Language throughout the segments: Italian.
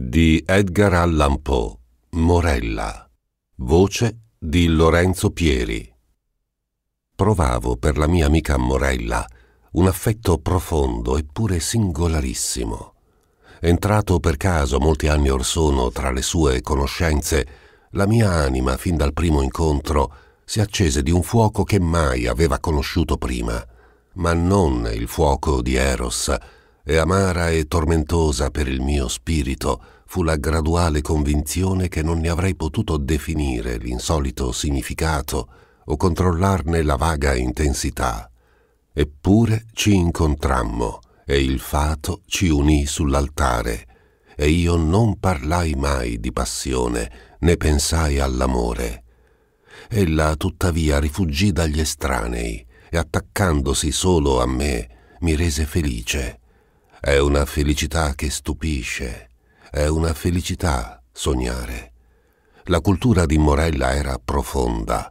di Edgar Allan Poe, Morella, voce di Lorenzo Pieri. Provavo per la mia amica Morella un affetto profondo eppure singolarissimo. Entrato per caso molti anni or sono tra le sue conoscenze, la mia anima, fin dal primo incontro, si accese di un fuoco che mai aveva conosciuto prima, ma non il fuoco di Eros, e amara e tormentosa per il mio spirito fu la graduale convinzione che non ne avrei potuto definire l'insolito significato o controllarne la vaga intensità. Eppure ci incontrammo e il fato ci unì sull'altare e io non parlai mai di passione né pensai all'amore. Ella tuttavia rifuggì dagli estranei e attaccandosi solo a me mi rese felice è una felicità che stupisce, è una felicità sognare. La cultura di Morella era profonda.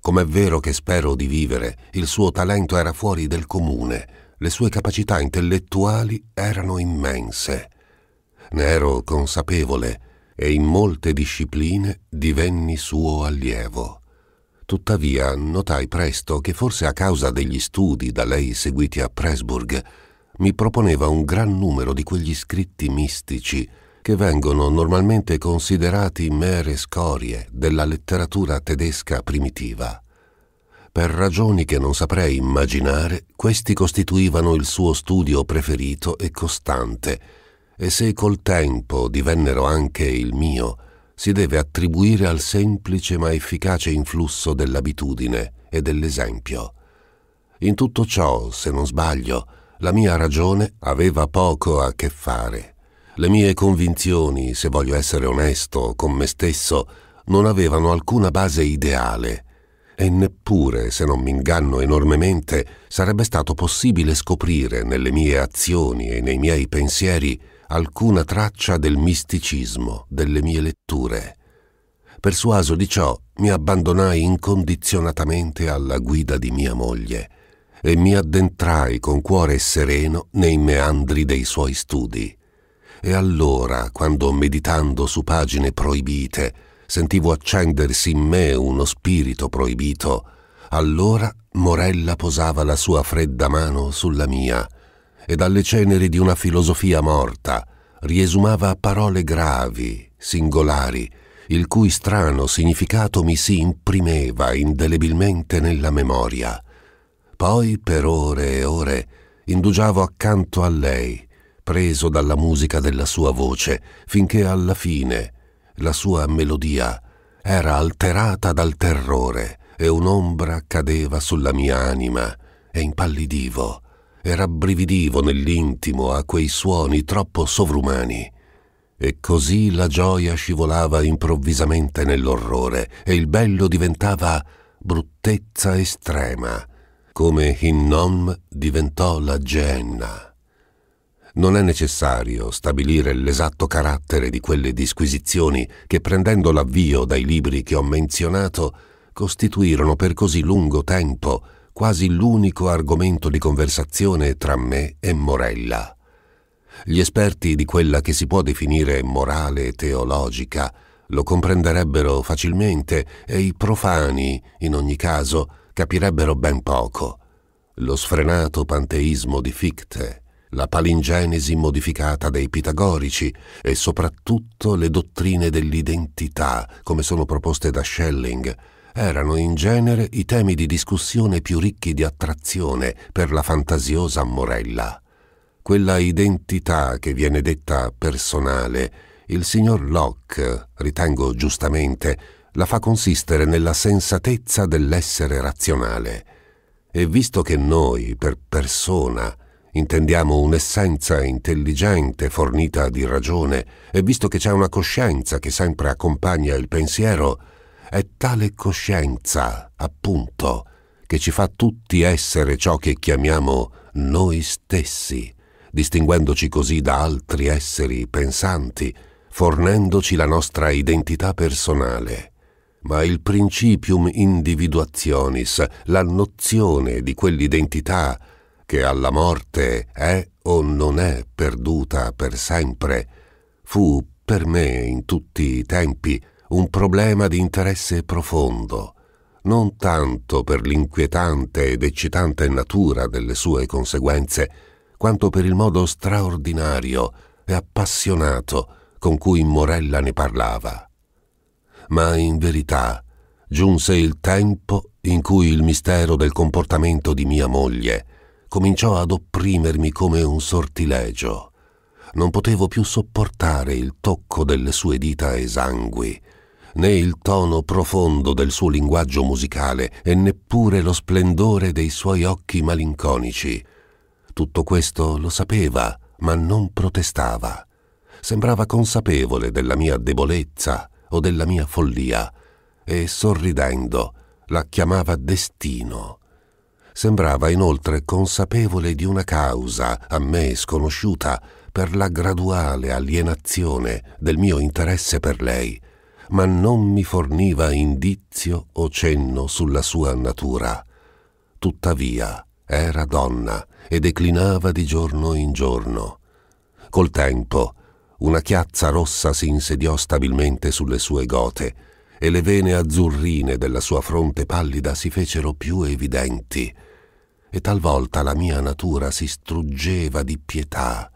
Com'è vero che spero di vivere, il suo talento era fuori del comune, le sue capacità intellettuali erano immense. Ne ero consapevole e in molte discipline divenni suo allievo. Tuttavia notai presto che forse a causa degli studi da lei seguiti a Presburg mi proponeva un gran numero di quegli scritti mistici che vengono normalmente considerati mere scorie della letteratura tedesca primitiva. Per ragioni che non saprei immaginare, questi costituivano il suo studio preferito e costante, e se col tempo divennero anche il mio, si deve attribuire al semplice ma efficace influsso dell'abitudine e dell'esempio. In tutto ciò, se non sbaglio, la mia ragione aveva poco a che fare. Le mie convinzioni, se voglio essere onesto con me stesso, non avevano alcuna base ideale e neppure, se non mi inganno enormemente, sarebbe stato possibile scoprire nelle mie azioni e nei miei pensieri alcuna traccia del misticismo delle mie letture. Persuaso di ciò, mi abbandonai incondizionatamente alla guida di mia moglie, e mi addentrai con cuore sereno nei meandri dei suoi studi. E allora, quando meditando su pagine proibite, sentivo accendersi in me uno spirito proibito, allora Morella posava la sua fredda mano sulla mia e dalle ceneri di una filosofia morta riesumava parole gravi, singolari, il cui strano significato mi si imprimeva indelebilmente nella memoria. Poi per ore e ore indugiavo accanto a lei, preso dalla musica della sua voce, finché alla fine la sua melodia era alterata dal terrore e un'ombra cadeva sulla mia anima e impallidivo e rabbrividivo nell'intimo a quei suoni troppo sovrumani. E così la gioia scivolava improvvisamente nell'orrore e il bello diventava bruttezza estrema come Hinnom diventò la Geenna. Non è necessario stabilire l'esatto carattere di quelle disquisizioni che, prendendo l'avvio dai libri che ho menzionato, costituirono per così lungo tempo quasi l'unico argomento di conversazione tra me e Morella. Gli esperti di quella che si può definire morale teologica lo comprenderebbero facilmente e i profani, in ogni caso, capirebbero ben poco lo sfrenato panteismo di Fichte, la palingenesi modificata dei pitagorici e soprattutto le dottrine dell'identità, come sono proposte da Schelling, erano in genere i temi di discussione più ricchi di attrazione per la fantasiosa Morella. Quella identità che viene detta personale, il signor Locke, ritengo giustamente, la fa consistere nella sensatezza dell'essere razionale. E visto che noi, per persona, intendiamo un'essenza intelligente fornita di ragione, e visto che c'è una coscienza che sempre accompagna il pensiero, è tale coscienza, appunto, che ci fa tutti essere ciò che chiamiamo noi stessi, distinguendoci così da altri esseri pensanti, fornendoci la nostra identità personale ma il principium individuationis, la nozione di quell'identità che alla morte è o non è perduta per sempre, fu per me in tutti i tempi un problema di interesse profondo, non tanto per l'inquietante ed eccitante natura delle sue conseguenze, quanto per il modo straordinario e appassionato con cui Morella ne parlava ma in verità giunse il tempo in cui il mistero del comportamento di mia moglie cominciò ad opprimermi come un sortilegio. Non potevo più sopportare il tocco delle sue dita esangui, né il tono profondo del suo linguaggio musicale e neppure lo splendore dei suoi occhi malinconici. Tutto questo lo sapeva, ma non protestava. Sembrava consapevole della mia debolezza o della mia follia e, sorridendo, la chiamava destino. Sembrava inoltre consapevole di una causa, a me sconosciuta, per la graduale alienazione del mio interesse per lei, ma non mi forniva indizio o cenno sulla sua natura. Tuttavia, era donna e declinava di giorno in giorno. Col tempo una chiazza rossa si insediò stabilmente sulle sue gote e le vene azzurrine della sua fronte pallida si fecero più evidenti. E talvolta la mia natura si struggeva di pietà,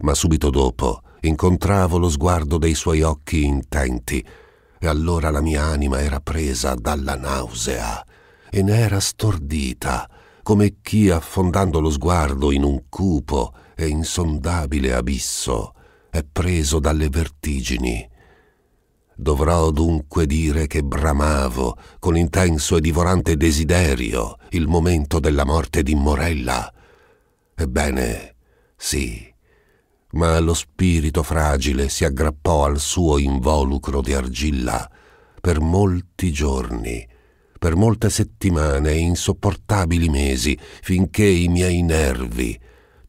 ma subito dopo incontravo lo sguardo dei suoi occhi intenti e allora la mia anima era presa dalla nausea e ne era stordita, come chi affondando lo sguardo in un cupo e insondabile abisso è preso dalle vertigini. Dovrò dunque dire che bramavo con intenso e divorante desiderio il momento della morte di Morella. Ebbene, sì, ma lo spirito fragile si aggrappò al suo involucro di argilla per molti giorni, per molte settimane e insopportabili mesi, finché i miei nervi,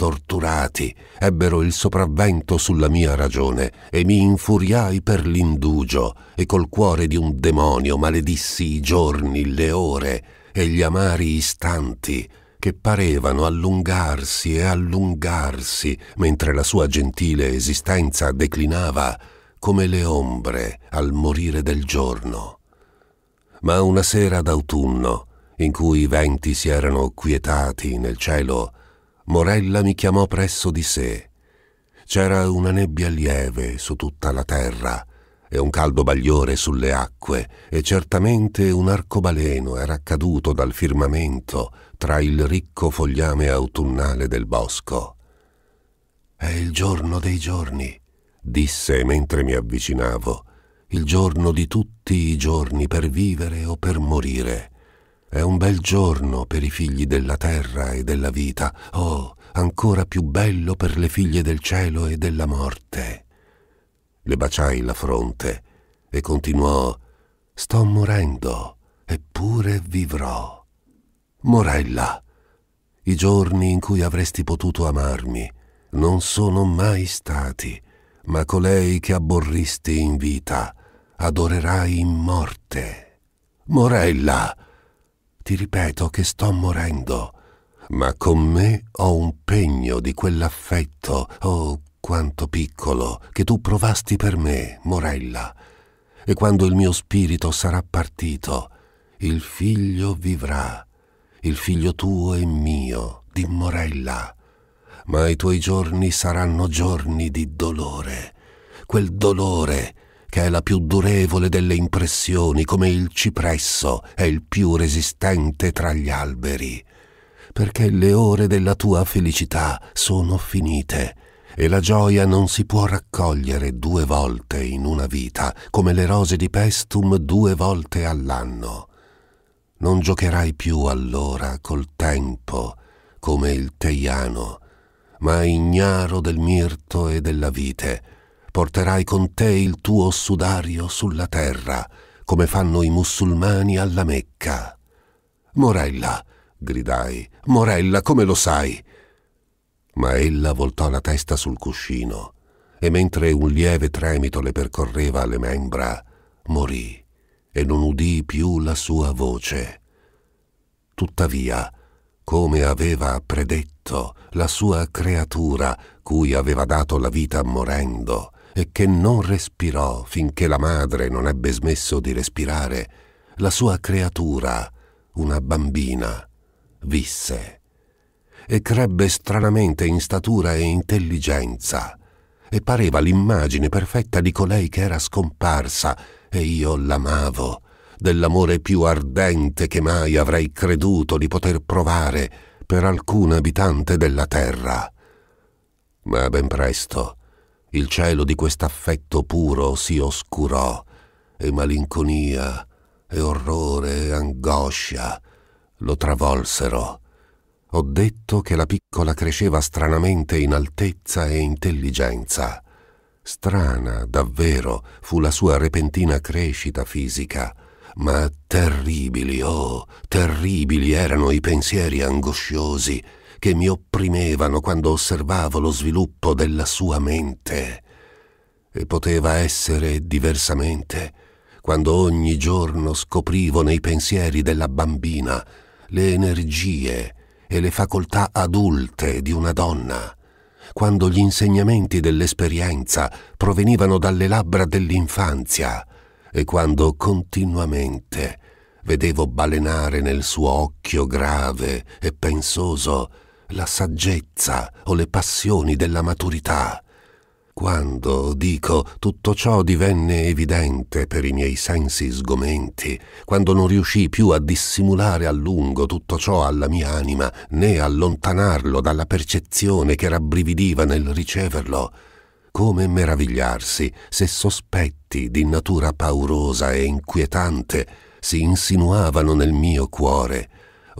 torturati, ebbero il sopravvento sulla mia ragione e mi infuriai per l'indugio e col cuore di un demonio maledissi i giorni, le ore e gli amari istanti che parevano allungarsi e allungarsi mentre la sua gentile esistenza declinava come le ombre al morire del giorno. Ma una sera d'autunno, in cui i venti si erano quietati nel cielo Morella mi chiamò presso di sé. C'era una nebbia lieve su tutta la terra e un caldo bagliore sulle acque e certamente un arcobaleno era caduto dal firmamento tra il ricco fogliame autunnale del bosco. È il giorno dei giorni, disse mentre mi avvicinavo, il giorno di tutti i giorni per vivere o per morire. È un bel giorno per i figli della terra e della vita, oh, ancora più bello per le figlie del cielo e della morte. Le baciai la fronte e continuò Sto morendo, eppure vivrò. Morella, i giorni in cui avresti potuto amarmi non sono mai stati, ma colei che abborristi in vita adorerai in morte. Morella, ti ripeto che sto morendo, ma con me ho un pegno di quell'affetto, oh quanto piccolo, che tu provasti per me, Morella. E quando il mio spirito sarà partito, il figlio vivrà, il figlio tuo e mio, di Morella. Ma i tuoi giorni saranno giorni di dolore, quel dolore che è la più durevole delle impressioni, come il cipresso è il più resistente tra gli alberi, perché le ore della tua felicità sono finite e la gioia non si può raccogliere due volte in una vita, come le rose di Pestum due volte all'anno. Non giocherai più allora col tempo, come il teiano, ma ignaro del mirto e della vite, porterai con te il tuo sudario sulla terra, come fanno i musulmani alla Mecca. Morella, gridai, Morella, come lo sai? Ma ella voltò la testa sul cuscino e mentre un lieve tremito le percorreva le membra, morì e non udì più la sua voce. Tuttavia, come aveva predetto, la sua creatura, cui aveva dato la vita morendo, e che non respirò finché la madre non ebbe smesso di respirare, la sua creatura, una bambina, visse e crebbe stranamente in statura e intelligenza e pareva l'immagine perfetta di colei che era scomparsa e io l'amavo dell'amore più ardente che mai avrei creduto di poter provare per alcun abitante della terra. Ma ben presto il cielo di quest'affetto puro si oscurò, e malinconia, e orrore, e angoscia lo travolsero. Ho detto che la piccola cresceva stranamente in altezza e intelligenza. Strana, davvero, fu la sua repentina crescita fisica, ma terribili, oh, terribili erano i pensieri angosciosi che mi opprimevano quando osservavo lo sviluppo della sua mente. E poteva essere diversamente quando ogni giorno scoprivo nei pensieri della bambina le energie e le facoltà adulte di una donna, quando gli insegnamenti dell'esperienza provenivano dalle labbra dell'infanzia e quando continuamente vedevo balenare nel suo occhio grave e pensoso la saggezza o le passioni della maturità. Quando, dico, tutto ciò divenne evidente per i miei sensi sgomenti, quando non riuscii più a dissimulare a lungo tutto ciò alla mia anima, né allontanarlo dalla percezione che rabbrividiva nel riceverlo, come meravigliarsi se sospetti di natura paurosa e inquietante si insinuavano nel mio cuore,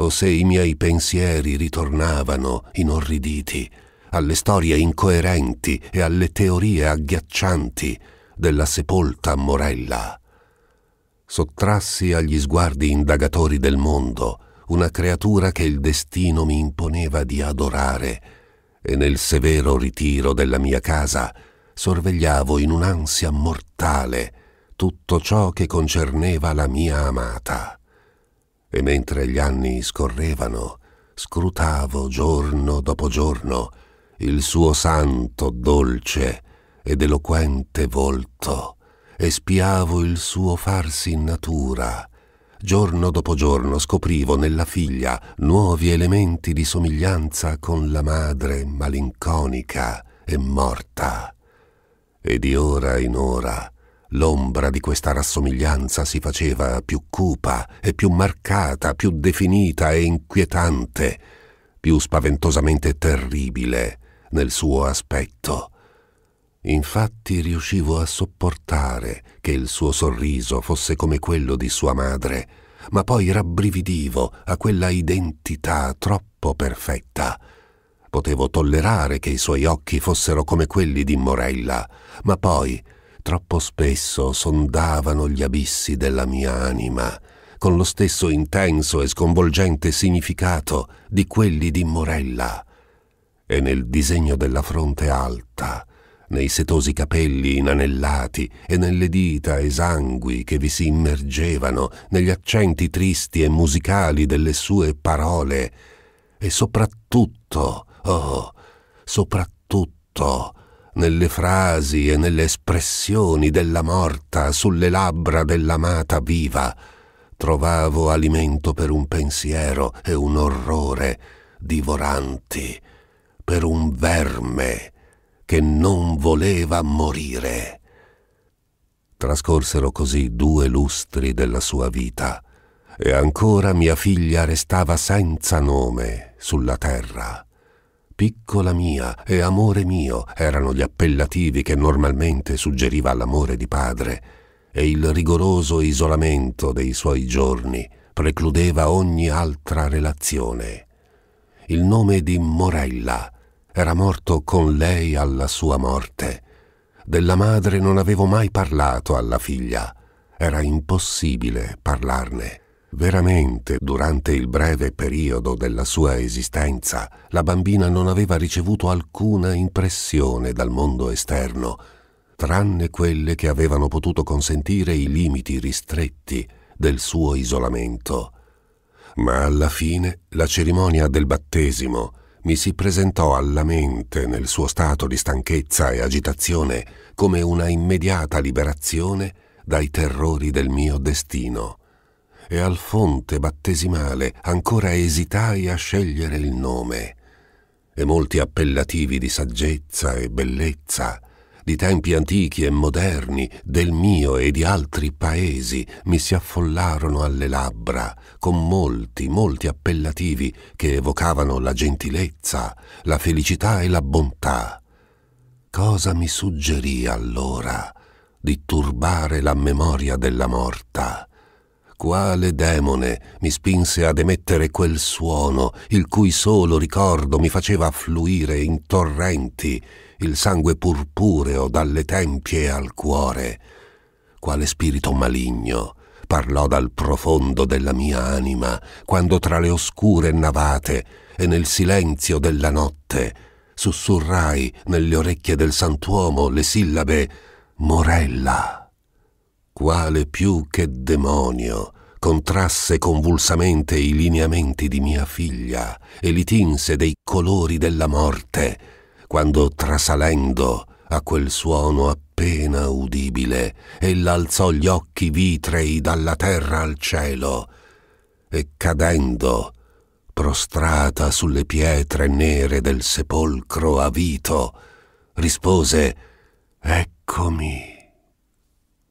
o se i miei pensieri ritornavano inorriditi alle storie incoerenti e alle teorie agghiaccianti della sepolta Morella. Sottrassi agli sguardi indagatori del mondo una creatura che il destino mi imponeva di adorare e nel severo ritiro della mia casa sorvegliavo in un'ansia mortale tutto ciò che concerneva la mia amata e mentre gli anni scorrevano, scrutavo giorno dopo giorno il suo santo, dolce ed eloquente volto e spiavo il suo farsi in natura. Giorno dopo giorno scoprivo nella figlia nuovi elementi di somiglianza con la madre malinconica e morta. E di ora in ora L'ombra di questa rassomiglianza si faceva più cupa e più marcata, più definita e inquietante, più spaventosamente terribile nel suo aspetto. Infatti riuscivo a sopportare che il suo sorriso fosse come quello di sua madre, ma poi rabbrividivo a quella identità troppo perfetta. Potevo tollerare che i suoi occhi fossero come quelli di Morella, ma poi troppo spesso sondavano gli abissi della mia anima, con lo stesso intenso e sconvolgente significato di quelli di Morella. E nel disegno della fronte alta, nei setosi capelli inanellati e nelle dita esangui che vi si immergevano negli accenti tristi e musicali delle sue parole e soprattutto, oh, soprattutto nelle frasi e nelle espressioni della morta, sulle labbra dell'amata viva, trovavo alimento per un pensiero e un orrore divoranti, per un verme che non voleva morire. Trascorsero così due lustri della sua vita, e ancora mia figlia restava senza nome sulla terra piccola mia e amore mio erano gli appellativi che normalmente suggeriva all'amore di padre, e il rigoroso isolamento dei suoi giorni precludeva ogni altra relazione. Il nome di Morella era morto con lei alla sua morte. Della madre non avevo mai parlato alla figlia. Era impossibile parlarne. Veramente, durante il breve periodo della sua esistenza, la bambina non aveva ricevuto alcuna impressione dal mondo esterno, tranne quelle che avevano potuto consentire i limiti ristretti del suo isolamento. Ma alla fine la cerimonia del battesimo mi si presentò alla mente nel suo stato di stanchezza e agitazione come una immediata liberazione dai terrori del mio destino e al fonte battesimale ancora esitai a scegliere il nome, e molti appellativi di saggezza e bellezza, di tempi antichi e moderni, del mio e di altri paesi, mi si affollarono alle labbra, con molti, molti appellativi che evocavano la gentilezza, la felicità e la bontà. Cosa mi suggerì allora? di turbare la memoria della morta quale demone mi spinse ad emettere quel suono, il cui solo ricordo mi faceva affluire in torrenti il sangue purpureo dalle tempie al cuore. Quale spirito maligno parlò dal profondo della mia anima, quando tra le oscure navate e nel silenzio della notte sussurrai nelle orecchie del santuomo le sillabe Morella quale più che demonio contrasse convulsamente i lineamenti di mia figlia e li tinse dei colori della morte, quando trasalendo a quel suono appena udibile, ella alzò gli occhi vitrei dalla terra al cielo e cadendo, prostrata sulle pietre nere del sepolcro avito, rispose Eccomi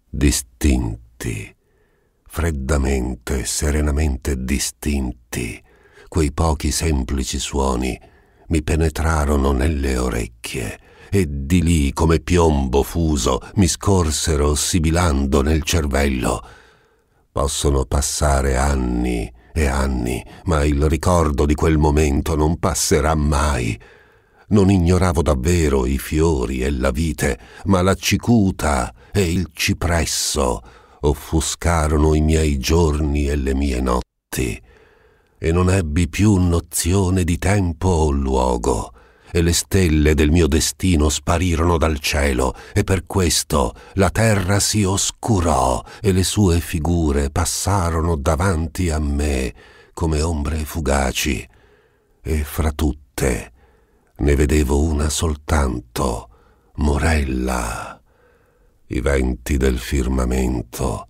distinti, freddamente e serenamente distinti, quei pochi semplici suoni mi penetrarono nelle orecchie e di lì come piombo fuso mi scorsero sibilando nel cervello. Possono passare anni e anni, ma il ricordo di quel momento non passerà mai non ignoravo davvero i fiori e la vite, ma la cicuta e il cipresso offuscarono i miei giorni e le mie notti, e non ebbi più nozione di tempo o luogo, e le stelle del mio destino sparirono dal cielo, e per questo la terra si oscurò e le sue figure passarono davanti a me come ombre fugaci, e fra tutte ne vedevo una soltanto, Morella. I venti del firmamento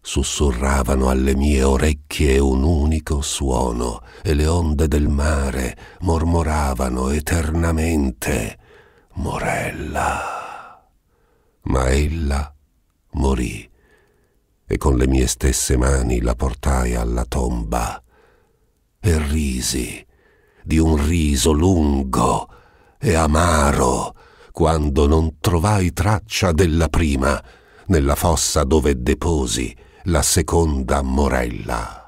sussurravano alle mie orecchie un unico suono e le onde del mare mormoravano eternamente Morella. Ma ella morì e con le mie stesse mani la portai alla tomba e risi di un riso lungo e amaro quando non trovai traccia della prima nella fossa dove deposi la seconda morella.